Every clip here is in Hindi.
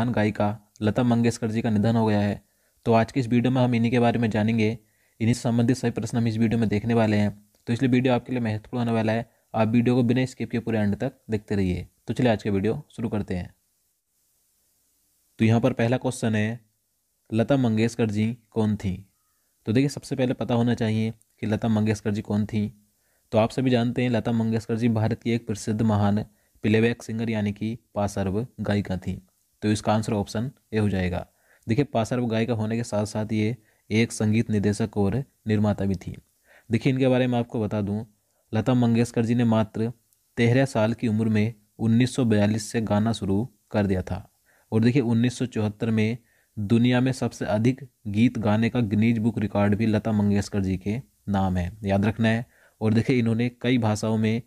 महान गायिका लता मंगेशकर जी का निधन हो गया है तो आज की इस वीडियो में हम इन्हीं के बारे में जानेंगे इन्हीं से संबंधित सभी प्रश्न हम इस वीडियो में देखने वाले हैं तो इसलिए वीडियो आपके लिए महत्वपूर्ण होने वाला है आप वीडियो को बिना स्किप के पूरे एंड तक देखते रहिए तो चलिए आज का वीडियो शुरू करते हैं तो यहाँ पर पहला क्वेश्चन है लता मंगेशकर जी कौन थी तो देखिए सबसे पहले पता होना चाहिए कि लता मंगेशकर जी कौन थी तो आप सभी जानते हैं लता मंगेशकर जी भारत की एक प्रसिद्ध महान प्लेबैक सिंगर यानी कि पासर्व गायिका थी तो इसका आंसर ऑप्शन ए हो जाएगा देखिए पासर गायिका होने के साथ साथ ये एक संगीत निदेशक और निर्माता भी थी देखिए इनके बारे में आपको बता दूँ लता मंगेशकर जी ने मात्र तेरह साल की उम्र में 1942 से गाना शुरू कर दिया था और देखिए 1974 में दुनिया में सबसे अधिक गीत गाने का गिनीज बुक रिकॉर्ड भी लता मंगेशकर जी के नाम है याद रखना है और देखिए इन्होंने कई भाषाओं में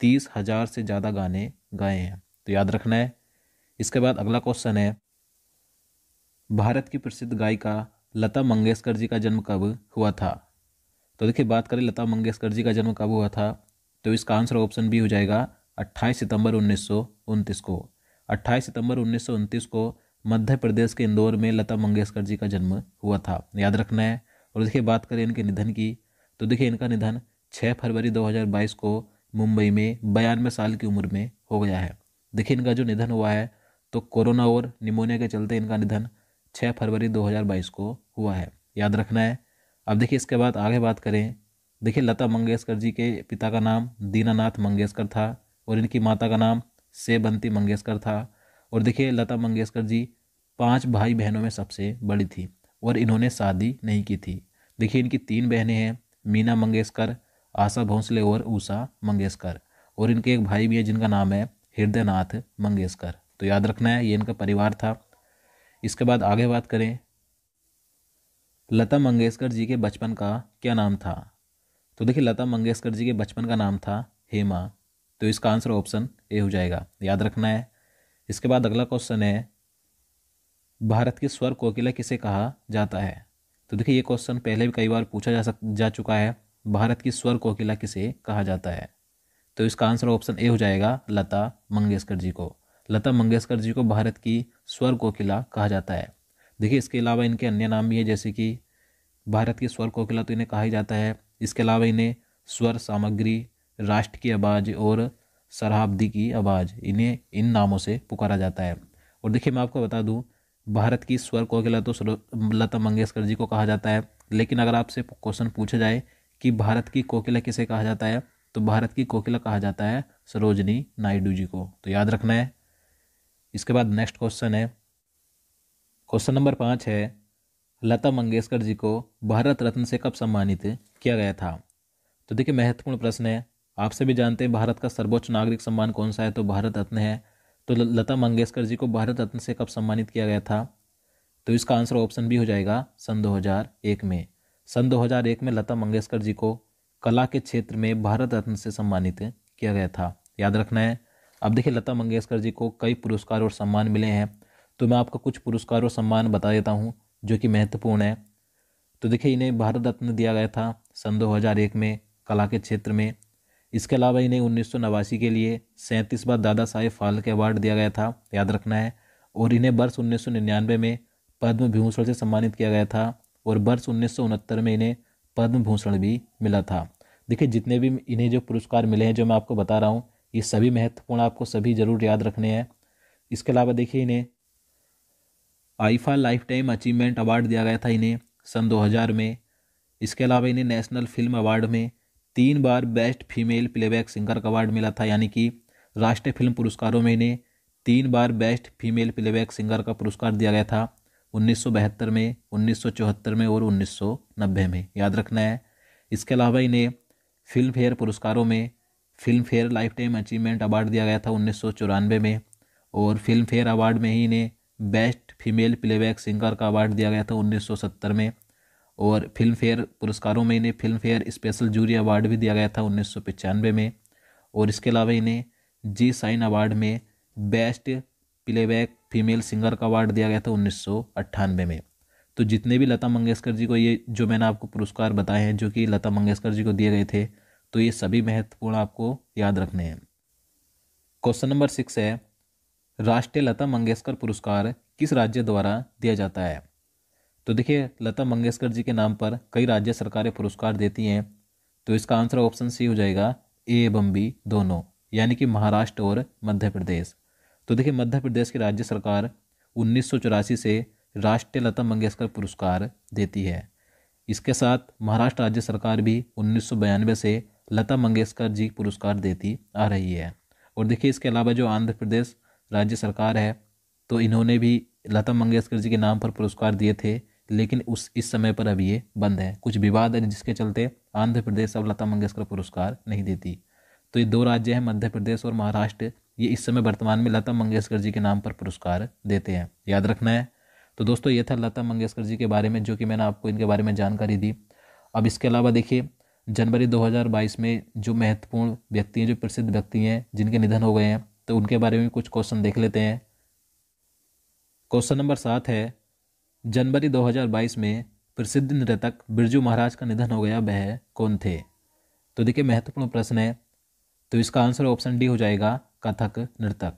तीस हज़ार से ज़्यादा गाने गाए हैं तो याद रखना है इसके बाद अगला क्वेश्चन है भारत की प्रसिद्ध गायिका लता मंगेशकर जी का जन्म कब हुआ था तो देखिए बात करें लता मंगेशकर जी का जन्म कब हुआ था तो इसका आंसर ऑप्शन बी हो जाएगा 28 सितंबर उन्नीस को 28 सितंबर उन्नीस को मध्य प्रदेश के इंदौर में लता मंगेशकर जी का जन्म हुआ था याद रखना है और देखिए बात करें इनके निधन की तो देखिए इनका निधन 6 फरवरी 2022 को मुंबई में बयानवे साल की उम्र में हो गया है देखिए इनका जो निधन हुआ है तो कोरोना और निमोनिया के चलते इनका निधन 6 फरवरी 2022 को हुआ है याद रखना है अब देखिए इसके बाद आगे बात करें देखिए लता मंगेशकर जी के पिता का नाम दीनानाथ मंगेशकर था और इनकी माता का नाम सेबंती मंगेशकर था और देखिए लता मंगेशकर जी पांच भाई बहनों में सबसे बड़ी थी और इन्होंने शादी नहीं की थी देखिए इनकी तीन बहनें हैं मीना मंगेशकर आशा भोंसले और ऊषा मंगेशकर और इनके एक भाई भी हैं जिनका नाम है हृदयनाथ मंगेशकर तो याद रखना है ये इनका परिवार था इसके बाद आगे बात करें लता मंगेशकर जी के बचपन का क्या नाम था तो देखिए लता मंगेशकर जी के बचपन का नाम था हेमा तो इसका आंसर ऑप्शन ए हो जाएगा याद रखना है इसके बाद अगला क्वेश्चन है भारत की स्वर कोकिला किसे कहा जाता है तो देखिए ये क्वेश्चन पहले भी कई बार पूछा जा सक जा चुका है भारत की स्वर कोकिला किसे कहा जाता है तो इसका आंसर ऑप्शन ए हो जाएगा लता मंगेशकर जी को लता मंगेशकर जी को भारत की स्वर कोकिला कहा जाता है देखिए इसके अलावा इनके अन्य नाम भी है जैसे कि भारत की स्वर कोकिला तो इन्हें कहा ही जाता है इसके अलावा इन्हें स्वर सामग्री राष्ट्र की आवाज़ और शराब्दी की आवाज़ इन्हें इन नामों से पुकारा जाता है और देखिए मैं आपको बता दूँ भारत की स्वर कोकिला तो लता मंगेशकर जी को कहा जाता है लेकिन अगर आपसे क्वेश्चन पूछा जाए कि भारत की कोकिला किसे कहा जाता है तो भारत की कोकिला कहा जाता है सरोजनी नायडू जी को तो याद रखना है इसके बाद नेक्स्ट क्वेश्चन है क्वेश्चन नंबर पाँच है लता मंगेशकर जी को भारत रत्न से कब सम्मानित किया गया था तो देखिए महत्वपूर्ण प्रश्न है आप सभी जानते हैं भारत का सर्वोच्च नागरिक सम्मान कौन सा है तो भारत रत्न है तो लता मंगेशकर जी को भारत रत्न से कब सम्मानित किया गया था तो इसका आंसर ऑप्शन बी हो जाएगा सन 2001 में सन 2001 में लता मंगेशकर जी को कला के क्षेत्र में भारत रत्न से सम्मानित किया गया था याद रखना है अब देखिए लता मंगेशकर जी को कई पुरस्कार और सम्मान मिले हैं तो मैं आपको कुछ पुरस्कार और सम्मान बता देता हूँ जो कि महत्वपूर्ण है तो देखिए इन्हें भारत रत्न दिया गया था सन 2001 में कला के क्षेत्र में इसके अलावा इन्हें उन्नीस के लिए सैंतीस बार दादा साहेब फाल्के अवार्ड दिया गया था याद रखना है और इन्हें वर्ष उन्नीस में पद्म भूषण से सम्मानित किया गया था और वर्ष उन्नीस में इन्हें पद्म भूषण भी मिला था देखिए जितने भी इन्हें जो पुरस्कार मिले हैं जो मैं आपको बता रहा हूँ ये सभी महत्वपूर्ण आपको सभी ज़रूर याद रखने हैं इसके अलावा देखिए इन्हें IIFA lifetime achievement award दिया गया था इन्हें सन 2000 में इसके अलावा इन्हें नेशनल फिल्म अवार्ड में तीन बार बेस्ट फीमेल प्लेबैक सिंगर का अवार्ड मिला था यानी कि राष्ट्रीय फिल्म पुरस्कारों में इन्हें तीन बार बेस्ट फीमेल प्लेबैक सिंगर का पुरस्कार दिया गया था उन्नीस में उन्नीस में और उन्नीस में याद रखना है इसके अलावा इन्हें फिल्म फेयर पुरस्कारों में Filmfare lifetime achievement award दिया गया था उन्नीस में और फिल्म फेयर अवार्ड में ही इन्हें बेस्ट फीमेल प्लेबैक सिंगर का अवार्ड दिया गया था 1970 में और फिल्म फेयर पुरस्कारों में इन्हें Filmfare special jury award भी दिया गया था उन्नीस में और इसके अलावा इन्हें जी साइन अवार्ड में बेस्ट प्लेबैक फीमेल सिंगर का अवार्ड दिया गया था उन्नीस में तो जितने भी लता मंगेशकर जी को ये जो मैंने आपको पुरस्कार बताए हैं जो कि लता मंगेशकर जी को दिए गए थे तो ये सभी महत्वपूर्ण आपको याद रखने हैं क्वेश्चन नंबर सिक्स है राष्ट्रीय लता मंगेशकर पुरस्कार किस राज्य द्वारा दिया जाता है तो देखिए लता मंगेशकर जी के नाम पर कई राज्य सरकारें पुरस्कार देती हैं तो इसका आंसर ऑप्शन सी हो जाएगा ए एवं बी दोनों यानी कि महाराष्ट्र और मध्य प्रदेश तो देखिए मध्य प्रदेश की राज्य सरकार उन्नीस से राष्ट्रीय लता मंगेशकर पुरस्कार देती है इसके साथ महाराष्ट्र राज्य सरकार भी उन्नीस से लता मंगेशकर जी पुरस्कार देती आ रही है और देखिए इसके अलावा जो आंध्र प्रदेश राज्य सरकार है तो इन्होंने भी लता मंगेशकर जी के नाम पर पुरस्कार दिए थे लेकिन उस इस समय पर अब ये बंद है कुछ विवाद है जिसके चलते आंध्र प्रदेश अब लता मंगेशकर पुरस्कार नहीं देती तो ये दो राज्य हैं मध्य प्रदेश और महाराष्ट्र ये इस समय वर्तमान में लता मंगेशकर जी के नाम पर पुरस्कार देते हैं याद रखना है तो दोस्तों ये था लता मंगेशकर जी के बारे में जो कि मैंने आपको इनके बारे में जानकारी दी अब इसके अलावा देखिए जनवरी 2022 में जो महत्वपूर्ण व्यक्ति हैं जो प्रसिद्ध व्यक्ति हैं जिनके निधन हो गए हैं तो उनके बारे में कुछ क्वेश्चन देख लेते हैं क्वेश्चन नंबर सात है जनवरी 2022 में प्रसिद्ध नृतक बिरजू महाराज का निधन हो गया वह कौन थे तो देखिए महत्वपूर्ण प्रश्न है तो इसका आंसर ऑप्शन डी हो जाएगा कथक नृतक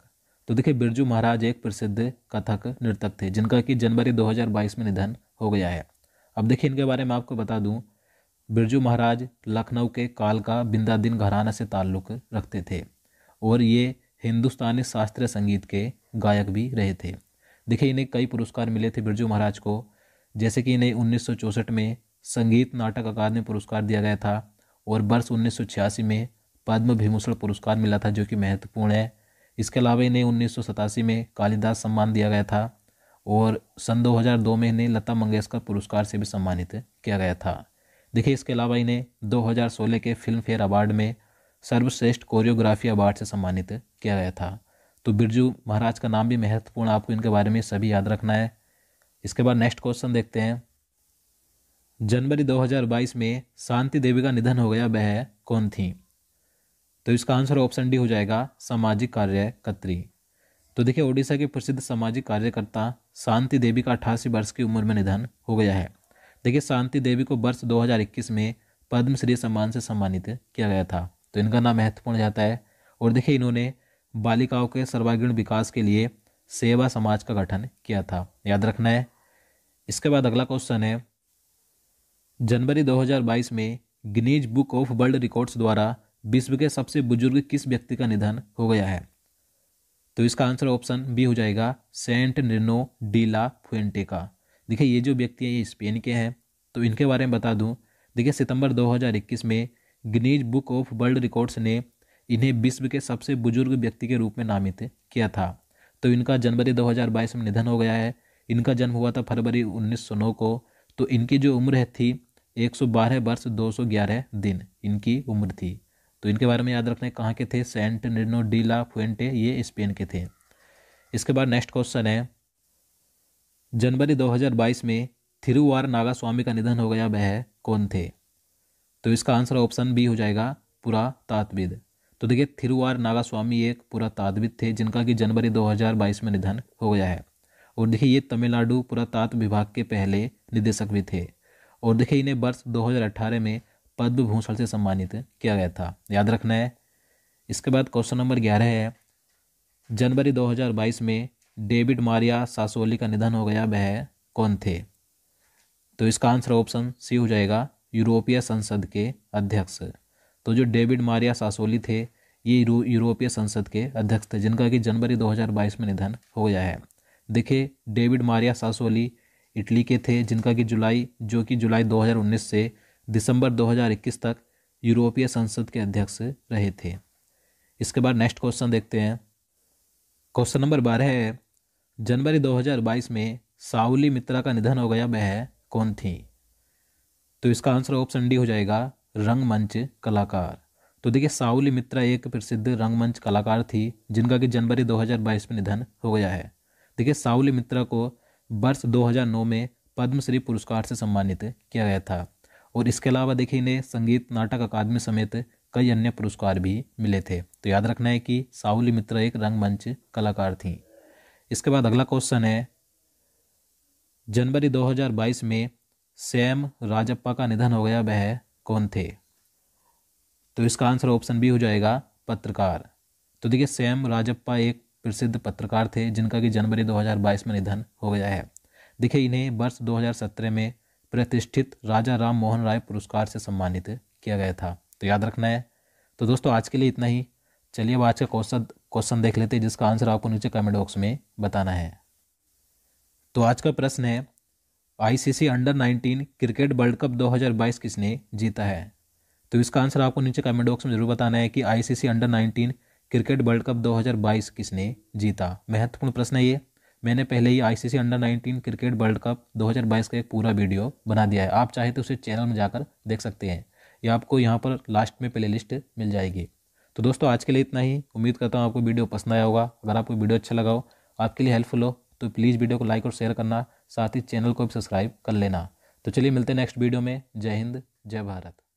तो देखिए बिरजू महाराज एक प्रसिद्ध कथक नृतक थे जिनका कि जनवरी 2022 में निधन हो गया है अब देखिए इनके बारे में आपको बता दूं बिरजू महाराज लखनऊ के काल का बिंदादिन घराना से ताल्लुक़ रखते थे और ये हिंदुस्तानी शास्त्रीय संगीत के गायक भी रहे थे देखिए इन्हें कई पुरस्कार मिले थे बिरजू महाराज को जैसे कि इन्हें उन्नीस में संगीत नाटक अकादमी पुरस्कार दिया गया था और वर्ष उन्नीस में पद्म विभूषण पुरस्कार मिला था जो कि महत्वपूर्ण है इसके अलावा इन्हें उन्नीस में कालिदास सम्मान दिया गया था और सन 2002 में इन्हें लता मंगेशकर पुरस्कार से भी सम्मानित किया गया था देखिए इसके अलावा इन्हें 2016 के फिल्म फेयर अवार्ड में सर्वश्रेष्ठ कोरियोग्राफी अवार्ड से सम्मानित किया गया था तो बिरजू महाराज का नाम भी महत्वपूर्ण आपको इनके बारे में सभी याद रखना है इसके बाद नेक्स्ट क्वेश्चन देखते हैं जनवरी 2022 में शांति देवी का निधन हो गया वह कौन थी तो इसका आंसर ऑप्शन डी हो जाएगा सामाजिक कार्यकर्त्री तो देखिए ओडिशा के प्रसिद्ध सामाजिक कार्यकर्ता शांति देवी का अठासी वर्ष की उम्र में निधन हो गया है देखिए शांति देवी को वर्ष 2021 में पद्मश्री सम्मान से सम्मानित किया गया था तो इनका नाम महत्वपूर्ण जाता है और देखिए इन्होंने बालिकाओं के सर्वागीण विकास के लिए सेवा समाज का गठन किया था याद रखना है इसके बाद अगला क्वेश्चन है जनवरी 2022 में Guinness Book of World Records द्वारा विश्व के सबसे बुजुर्ग किस व्यक्ति का निधन हो गया है तो इसका आंसर ऑप्शन बी हो जाएगा सेंट निर्नो डीला का देखिए ये जो व्यक्ति हैं ये स्पेन के हैं तो इनके बारे में बता दूँ देखिए सितंबर 2021 में Guinness Book of World Records ने इन्हें विश्व के सबसे बुजुर्ग व्यक्ति के रूप में नामित किया था तो इनका जनवरी 2022 में निधन हो गया है इनका जन्म हुआ था फरवरी उन्नीस को तो इनकी जो उम्र है थी 112 वर्ष 211 दिन इनकी उम्र थी तो इनके बारे में याद रखना कहाँ के थे सेंट निर्नो डी ला फुएंटे ये स्पेन के थे इसके बाद नेक्स्ट क्वेश्चन है जनवरी 2022 में थिरुवार नागा स्वामी का निधन हो गया वह कौन थे तो इसका आंसर ऑप्शन बी हो जाएगा पुरातात्विद तो देखिए थिरुवार नागा स्वामी एक पुरातात्विद थे जिनका कि जनवरी 2022 में निधन हो गया है और देखिए ये तमिलनाडु पुरातत्व विभाग के पहले निदेशक भी थे और देखिए इन्हें वर्ष 2018 में पद्म भूषण से सम्मानित किया गया था याद रखना है इसके बाद क्वेश्चन नंबर ग्यारह है जनवरी 2022 में डेविड मारिया सासोली का निधन हो गया वह कौन थे तो इसका आंसर ऑप्शन सी हो जाएगा यूरोपीय संसद के अध्यक्ष तो जो डेविड मारिया सासोली थे ये यूरोपीय संसद के अध्यक्ष थे जिनका कि जनवरी 2022 में निधन हो गया है देखिए डेविड मारिया सासोली इटली के थे जिनका कि जुलाई जो कि जुलाई 2019 से दिसंबर 2021 तक यूरोपीय संसद के अध्यक्ष रहे थे इसके बाद नेक्स्ट क्वेश्चन देखते हैं क्वेश्चन नंबर बारह है जनवरी 2022 में साउली मित्रा का निधन हो गया वह कौन थी तो इसका आंसर ऑप्शन डी हो जाएगा रंगमंच कलाकार तो देखिए साउली मित्रा एक प्रसिद्ध रंगमंच कलाकार थी जिनका कि जनवरी 2022 में निधन हो गया है देखिए साउली मित्रा को वर्ष 2009 में पद्मश्री पुरस्कार से सम्मानित किया गया था और इसके अलावा देखिए इन्हें संगीत नाटक अकादमी समेत कई अन्य पुरस्कार भी मिले थे तो याद रखना है कि साउली मित्रा एक रंगमंच कलाकार थीं इसके बाद अगला क्वेश्चन है जनवरी 2022 में सैम राजप्पा का निधन हो गया वह कौन थे तो इसका आंसर ऑप्शन बी हो जाएगा पत्रकार तो देखिए सैम राजप्पा एक प्रसिद्ध पत्रकार थे जिनका कि जनवरी 2022 में निधन हो गया है देखिए इन्हें वर्ष 2017 में प्रतिष्ठित राजा राम मोहन राय पुरस्कार से सम्मानित किया गया था तो याद रखना है तो दोस्तों आज के लिए इतना ही चलिए अब आज का क्वेश्चन क्वेश्चन देख लेते हैं जिसका आंसर आपको नीचे कमेंट बॉक्स में बताना है तो आज का प्रश्न है ICC under 19 cricket world cup 2022 किसने जीता है तो इसका आंसर आपको नीचे कमेंट बॉक्स में जरूर बताना है कि ICC under 19 cricket world cup 2022 किसने जीता महत्वपूर्ण प्रश्न है ये मैंने पहले ही ICC under 19 cricket world cup 2022 का एक पूरा वीडियो बना दिया है आप चाहे तो उसे चैनल में जाकर देख सकते हैं या आपको यहाँ पर लास्ट में प्ले लिस्ट मिल जाएगी तो दोस्तों आज के लिए इतना ही उम्मीद करता हूँ आपको वीडियो पसंद आया होगा अगर आपको वीडियो अच्छा लगा हो आपके लिए हेल्पफुल हो तो प्लीज़ वीडियो को लाइक और शेयर करना साथ ही चैनल को भी सब्सक्राइब कर लेना तो चलिए मिलते हैं नेक्स्ट वीडियो में जय हिंद जय भारत